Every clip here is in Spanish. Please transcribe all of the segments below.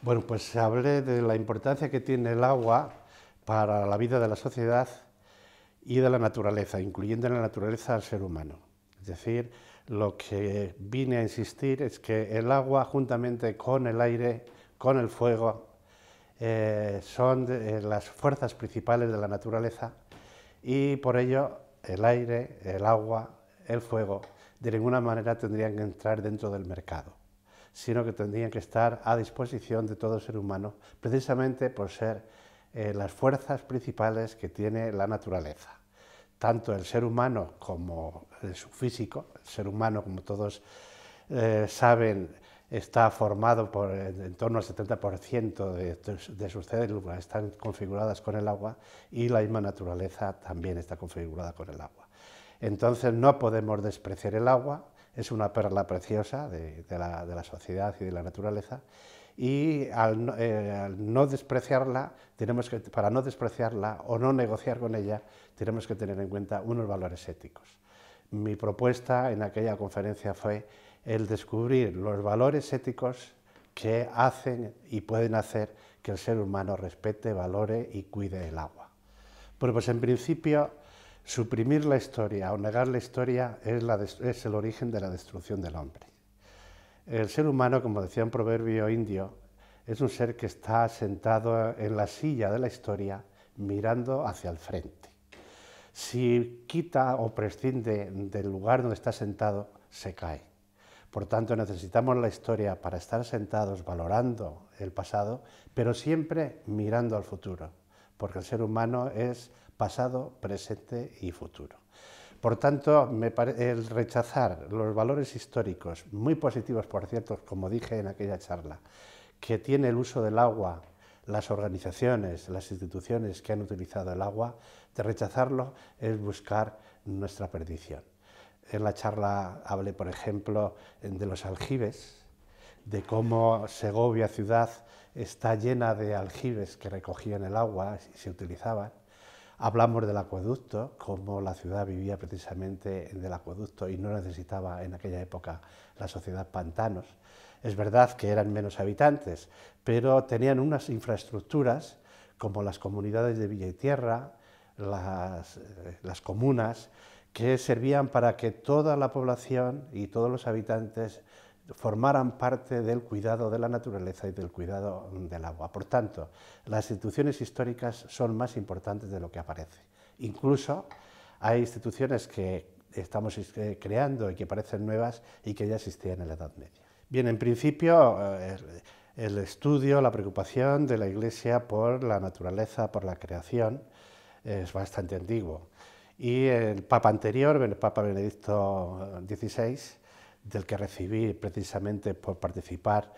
Bueno, pues hablé de la importancia que tiene el agua para la vida de la sociedad y de la naturaleza, incluyendo en la naturaleza al ser humano. Es decir, lo que vine a insistir es que el agua, juntamente con el aire, con el fuego, eh, son eh, las fuerzas principales de la naturaleza y por ello el aire, el agua, el fuego, de ninguna manera tendrían que entrar dentro del mercado sino que tendrían que estar a disposición de todo ser humano, precisamente por ser eh, las fuerzas principales que tiene la naturaleza. Tanto el ser humano como eh, su físico, el ser humano, como todos eh, saben, está formado por en, torno al 70% de, de sus células, están configuradas con el agua y la misma naturaleza también está configurada con el agua. Entonces no podemos despreciar el agua, es una perla preciosa de, la, sociedad y de la naturaleza. Y eh, al, no despreciarla, tenemos que, para no despreciarla o no negociar con ella, tenemos que tener en cuenta unos valores éticos. Mi propuesta en aquella conferencia fue el descubrir los valores éticos que hacen y pueden hacer que el ser humano respete, valore y cuide el agua. pero pues, pues en principio Suprimir la historia o negar la historia es, el origen de la destrucción del hombre. El ser humano, como decía un proverbio indio, es un ser que está sentado en la silla de la historia mirando hacia el frente. Si quita o prescinde del lugar donde está sentado, se cae. Por tanto, necesitamos la historia para estar sentados valorando el pasado, pero siempre mirando al futuro porque el ser humano es pasado, presente y futuro. Por tanto, el rechazar los valores históricos, muy positivos por cierto, como dije en aquella charla, que tiene el uso del agua, las organizaciones, las instituciones que han utilizado el agua, de rechazarlo es buscar nuestra perdición. En la charla hablé, por ejemplo, de los aljibes, de cómo Segovia ciudad está llena de aljibes que recogían el agua y se utilizaban. Hablamos del acueducto, cómo la ciudad vivía precisamente del acueducto y no necesitaba en aquella época la sociedad pantanos. Es verdad que eran menos habitantes, pero tenían unas infraestructuras como las comunidades de Villa y Tierra, las eh, comunas, que servían para que toda la población y todos los habitantes formaran parte del cuidado de la naturaleza y del cuidado del agua. Por tanto, las instituciones históricas son más importantes de lo que aparece. Incluso hay instituciones que estamos eh, creando y que parecen nuevas y que ya existían en la Edad Media. Bien, en principio, eh, el estudio, la preocupación de la Iglesia por la naturaleza, por la creación, es bastante antiguo. Y el Papa anterior, el Papa Benedicto XVI, eh, del que recibí precisamente por participar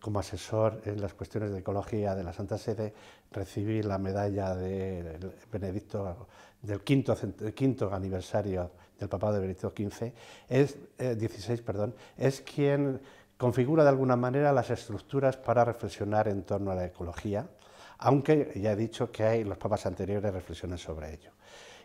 como asesor en las cuestiones de ecología de la Santa Sede, recibí la medalla de Benedicto del quinto, quinto aniversario del Papa de Benedicto XV, es, eh, perdón, es quien configura de alguna manera las estructuras para reflexionar en torno a la ecología, aunque ya he dicho que hay, los papas anteriores reflexiones sobre ello.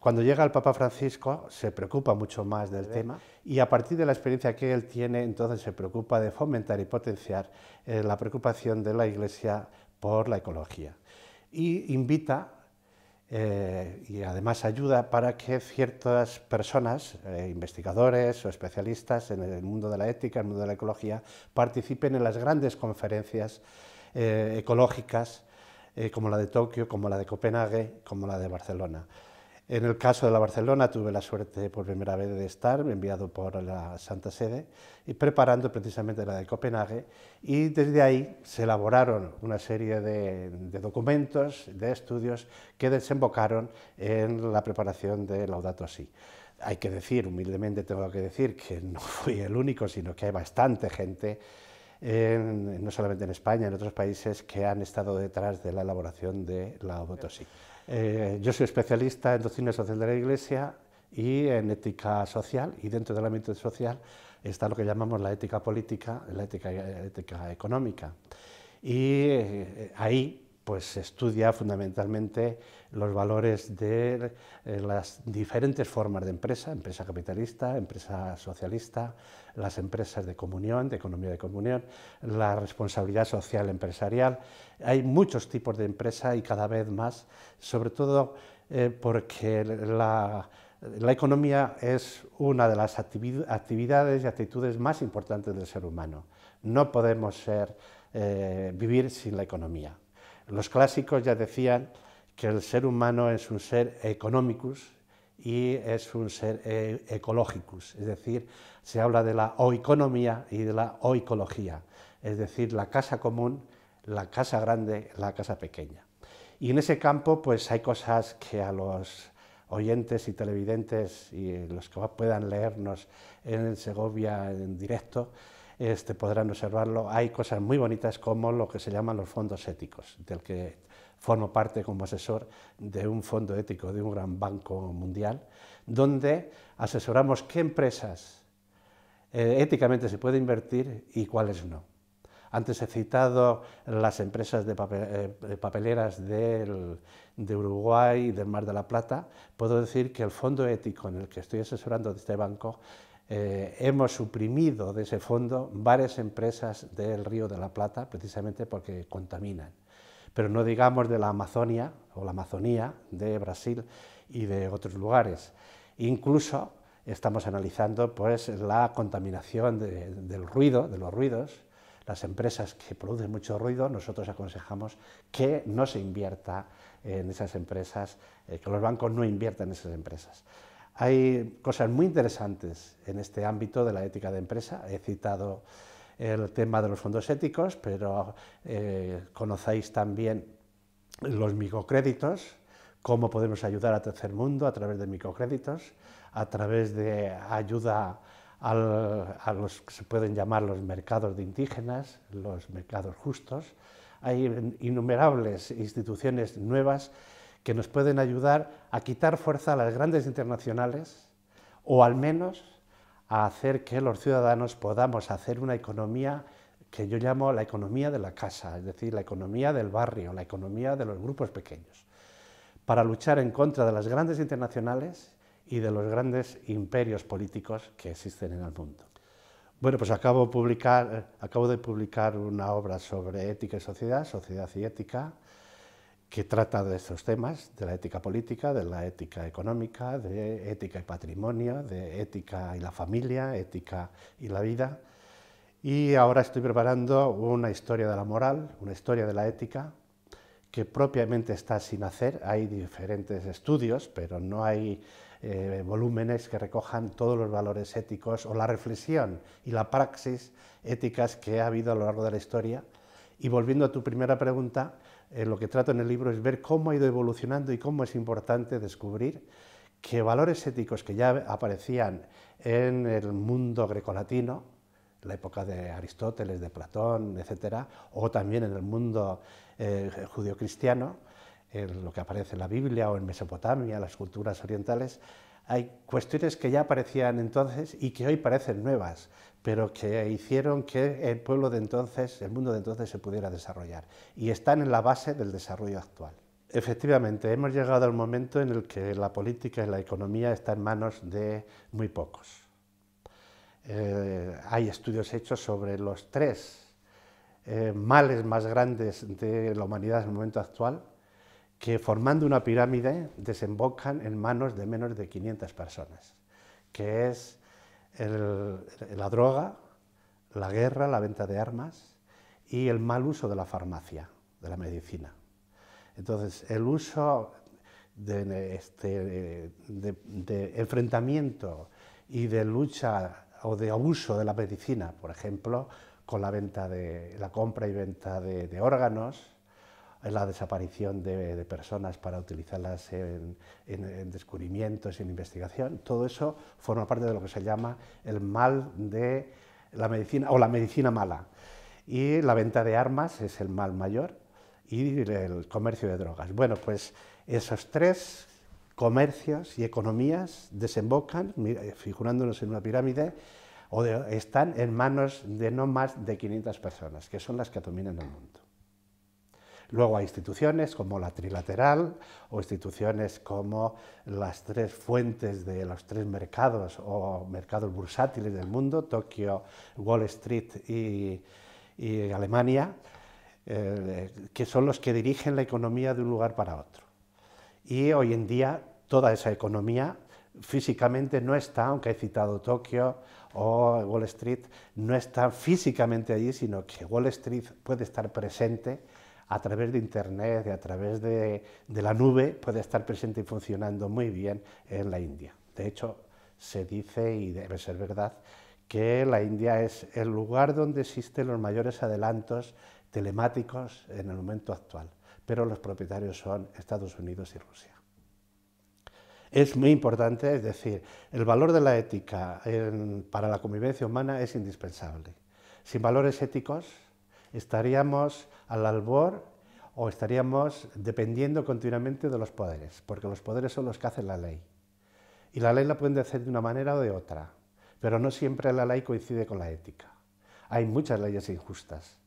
Cuando llega el Papa Francisco se preocupa mucho más del tema y a partir de la experiencia que él tiene entonces se preocupa de fomentar y potenciar eh, la preocupación de la Iglesia por la ecología. Y invita eh, y además ayuda para que ciertas personas, eh, investigadores o especialistas en el mundo de la ética, en el mundo de la ecología, participen en las grandes conferencias ecológicas como la de Tokio, como la de Copenhague, como la de Barcelona. En el caso de la Barcelona tuve la suerte por primera vez de estar, enviado por la Santa Sede, y preparando precisamente la de Copenhague, y desde ahí se elaboraron una serie de, documentos, de estudios, que desembocaron en la preparación de Laudato Si. Hay que decir, humildemente tengo que decir, que no fui el único, sino que hay bastante gente no solamente en España, en otros países que han estado detrás de la elaboración de la sí. Eh, yo soy especialista en doctrina social de la Iglesia y en ética social, y dentro del ámbito social está lo que llamamos la ética política, la ética, eh, ética económica. Y eh, ahí pues estudia fundamentalmente los valores de eh, las diferentes formas de empresa, empresa capitalista, empresa socialista, las empresas de comunión, de economía de comunión, la responsabilidad social empresarial. Hay muchos tipos de empresa y cada vez más, sobre todo eh, porque la, economía es una de las actividades y actitudes más importantes del ser humano. No podemos eh, vivir sin la economía. Los clásicos ya decían que el ser humano es un ser economicus y es un ser eh, ecologicus, es decir, se habla de la oeconomía y de la oecología, es decir, la casa común, la casa grande, la casa pequeña. Y en ese campo pues hay cosas que a los oyentes y televidentes y los que puedan leernos en Segovia en directo, este, podrán observarlo. Hay cosas muy bonitas como lo que se llaman los fondos éticos, del que formo parte como asesor de un fondo ético de un gran banco mundial, donde asesoramos qué empresas eh, éticamente se puede invertir y cuáles no. Antes he citado las empresas eh, de papeleras del, de Uruguay y del Mar de la Plata. Puedo decir que el fondo ético en el que estoy asesorando de este banco eh, hemos suprimido de ese fondo varias empresas del Río de la Plata, precisamente porque contaminan. Pero no digamos de la Amazonia o la Amazonía de Brasil y de otros lugares. Incluso estamos analizando pues, la contaminación de, del ruido, de los ruidos. Las empresas que producen mucho ruido, nosotros aconsejamos que no se invierta en esas empresas, eh, que los bancos no inviertan en esas empresas. Hay cosas muy interesantes en este ámbito de la ética de empresa. He citado el tema de los fondos éticos, pero eh, conocéis también los microcréditos, cómo podemos ayudar al tercer mundo a través de microcréditos, a través de ayuda a los que se pueden llamar los mercados de indígenas, los mercados justos. Hay innumerables instituciones nuevas que nos pueden ayudar a quitar fuerza a las grandes internacionales o al menos a hacer que los ciudadanos podamos hacer una economía que yo llamo la economía de la casa, es decir, la economía del barrio, la economía de los grupos pequeños, para luchar en contra de las grandes internacionales y de los grandes imperios políticos que existen en el mundo. Bueno, pues acabo, eh, de publicar una obra sobre ética y sociedad, Sociedad y Ética, que trata de esos temas, de la ética política, de la ética económica, de ética y patrimonio, de ética y la familia, ética y la vida. Y ahora estoy preparando una historia de la moral, una historia de la ética, que propiamente está sin hacer. Hay diferentes estudios, pero no hay eh, volúmenes que recojan todos los valores éticos o la reflexión y la praxis éticas que ha habido a lo largo de la historia. Y volviendo a tu primera pregunta, eh, lo que trato en el libro es ver cómo ha ido evolucionando y cómo es importante descubrir que valores éticos que ya aparecían en el mundo grecolatino, la época de Aristóteles, de Platón, etc., o también en el mundo eh, judío cristiano en lo que aparece en la Biblia o en Mesopotamia, las culturas orientales, hay cuestiones que ya aparecían entonces y que hoy parecen nuevas, pero que hicieron que el pueblo de entonces, el mundo de entonces se pudiera desarrollar y están en la base del desarrollo actual. Efectivamente, hemos llegado al momento en el que la política y la economía están en manos de muy pocos. Eh, hay estudios hechos sobre los tres eh, males más grandes de la humanidad en el momento actual, que formando una pirámide desembocan en manos de menos de 500 personas, que es la droga, la guerra, la venta de armas y el mal uso de la farmacia, de la medicina. Entonces, el uso de, este, enfrentamiento y de lucha o de abuso de la medicina, por ejemplo, con la venta de la compra y venta de órganos, la desaparición de, personas para utilizarlas en, descubrimientos y descubrimientos, en investigación, todo eso forma parte de lo que se llama el mal de la medicina o la medicina mala. Y la venta de armas es el mal mayor y el comercio de drogas. Bueno, pues esos tres comercios y economías desembocan, figurándonos en una pirámide, o están en manos de no más de 500 personas, que son las que dominan el mundo. Luego hay instituciones como la Trilateral o instituciones como las tres fuentes de los tres mercados o mercados bursátiles del mundo, Tokio, Wall Street y, Alemania, eh, que son los que dirigen la economía de un lugar para otro. Y hoy en día toda esa economía físicamente no está, aunque he citado Tokio o Wall Street, no está físicamente allí, sino que Wall Street puede estar presente a través de Internet y a través de, la nube puede estar presente y funcionando muy bien en la India. De hecho, se dice, y debe ser verdad, que la India es el lugar donde existen los mayores adelantos telemáticos en el momento actual, pero los propietarios son Estados Unidos y Rusia. Es muy importante, es decir, el valor de la ética para la convivencia humana es indispensable. Sin valores éticos, estaríamos al albor o estaríamos dependiendo continuamente de los poderes, porque los poderes son los que hacen la ley. Y la ley la pueden hacer de una manera o de otra, pero no siempre la ley coincide con la ética. Hay muchas leyes injustas,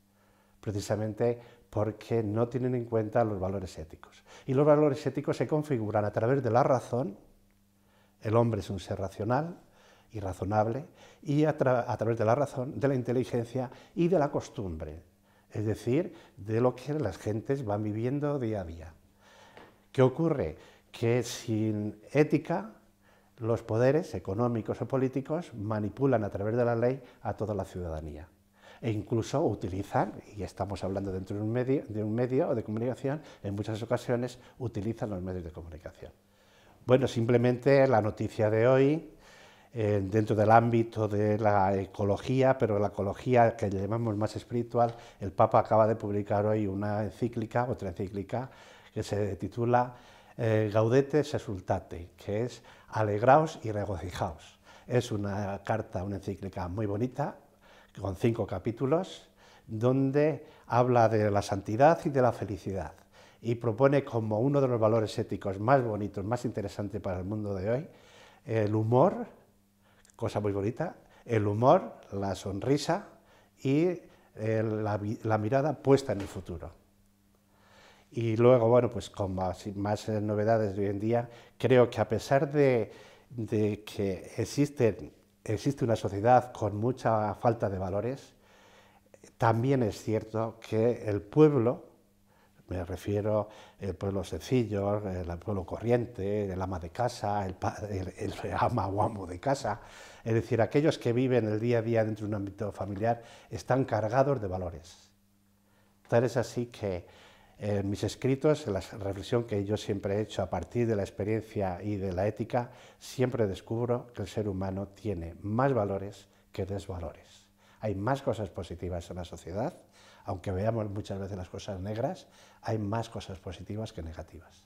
precisamente porque no tienen en cuenta los valores éticos. Y los valores éticos se configuran a través de la razón, el hombre es un ser racional y razonable, y a, través de la razón, de la inteligencia y de la costumbre, es decir, de lo que las gentes van viviendo día a día. ¿Qué ocurre? Que sin ética los poderes económicos o políticos manipulan a través de la ley a toda la ciudadanía e incluso utilizan, y estamos hablando dentro de un medio, de un medio de comunicación, en muchas ocasiones utilizan los medios de comunicación. Bueno, simplemente la noticia de hoy eh, dentro del ámbito de la ecología, pero la ecología que llamamos más espiritual, el Papa acaba de publicar hoy una encíclica, otra encíclica, que se titula eh, Gaudete Sesultate, que es Alegraos y regocijaos. Es una carta, una encíclica muy bonita, con cinco capítulos, donde habla de la santidad y de la felicidad y propone como uno de los valores éticos más bonitos, más interesantes para el mundo de hoy, el humor, cosa muy bonita, el humor, la sonrisa y eh, la, mirada puesta en el futuro. Y luego, bueno, pues con más, eh, novedades de hoy en día, creo que a pesar de, que existe una sociedad con mucha falta de valores, también es cierto que el pueblo me refiero al pueblo sencillo, el pueblo corriente, el ama de casa, el, ama o amo de casa. Es decir, aquellos que viven el día a día dentro de un ámbito familiar están cargados de valores. Tal es así que en mis escritos, en la reflexión que yo siempre he hecho a partir de la experiencia y de la ética, siempre descubro que el ser humano tiene más valores que desvalores. Hay más cosas positivas en la sociedad aunque veamos muchas veces las cosas negras, hay más cosas positivas que negativas.